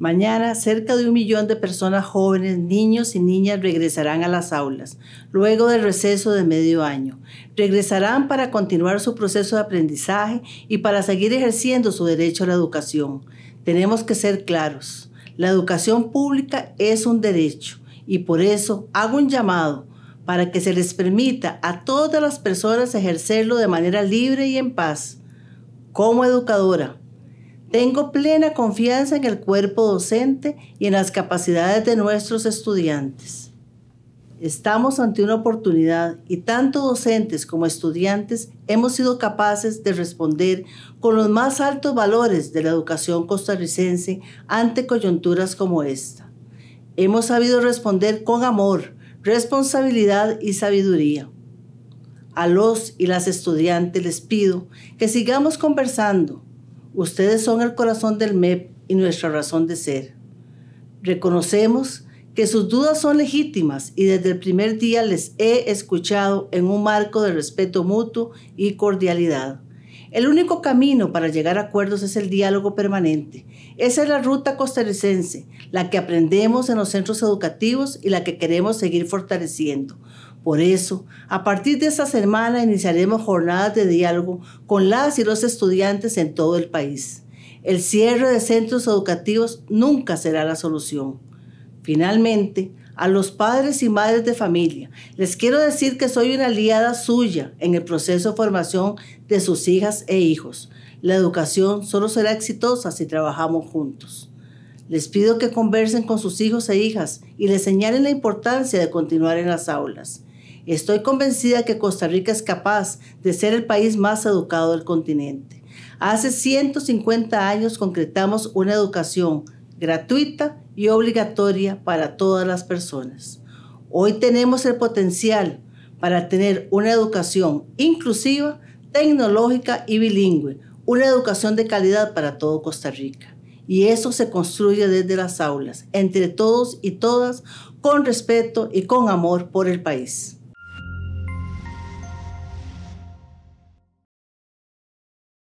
Mañana, cerca de un millón de personas jóvenes, niños y niñas regresarán a las aulas, luego del receso de medio año. Regresarán para continuar su proceso de aprendizaje y para seguir ejerciendo su derecho a la educación. Tenemos que ser claros. La educación pública es un derecho y por eso hago un llamado para que se les permita a todas las personas ejercerlo de manera libre y en paz. Como educadora, tengo plena confianza en el cuerpo docente y en las capacidades de nuestros estudiantes. Estamos ante una oportunidad y tanto docentes como estudiantes hemos sido capaces de responder con los más altos valores de la educación costarricense ante coyunturas como esta. Hemos sabido responder con amor, responsabilidad y sabiduría. A los y las estudiantes les pido que sigamos conversando Ustedes son el corazón del MEP y nuestra razón de ser. Reconocemos que sus dudas son legítimas y desde el primer día les he escuchado en un marco de respeto mutuo y cordialidad. El único camino para llegar a acuerdos es el diálogo permanente. Esa es la ruta costarricense, la que aprendemos en los centros educativos y la que queremos seguir fortaleciendo. Por eso, a partir de esta semana iniciaremos jornadas de diálogo con las y los estudiantes en todo el país. El cierre de centros educativos nunca será la solución. Finalmente, a los padres y madres de familia, les quiero decir que soy una aliada suya en el proceso de formación de sus hijas e hijos. La educación solo será exitosa si trabajamos juntos. Les pido que conversen con sus hijos e hijas y les señalen la importancia de continuar en las aulas. Estoy convencida que Costa Rica es capaz de ser el país más educado del continente. Hace 150 años concretamos una educación gratuita y obligatoria para todas las personas. Hoy tenemos el potencial para tener una educación inclusiva, tecnológica y bilingüe, una educación de calidad para todo Costa Rica. Y eso se construye desde las aulas, entre todos y todas, con respeto y con amor por el país.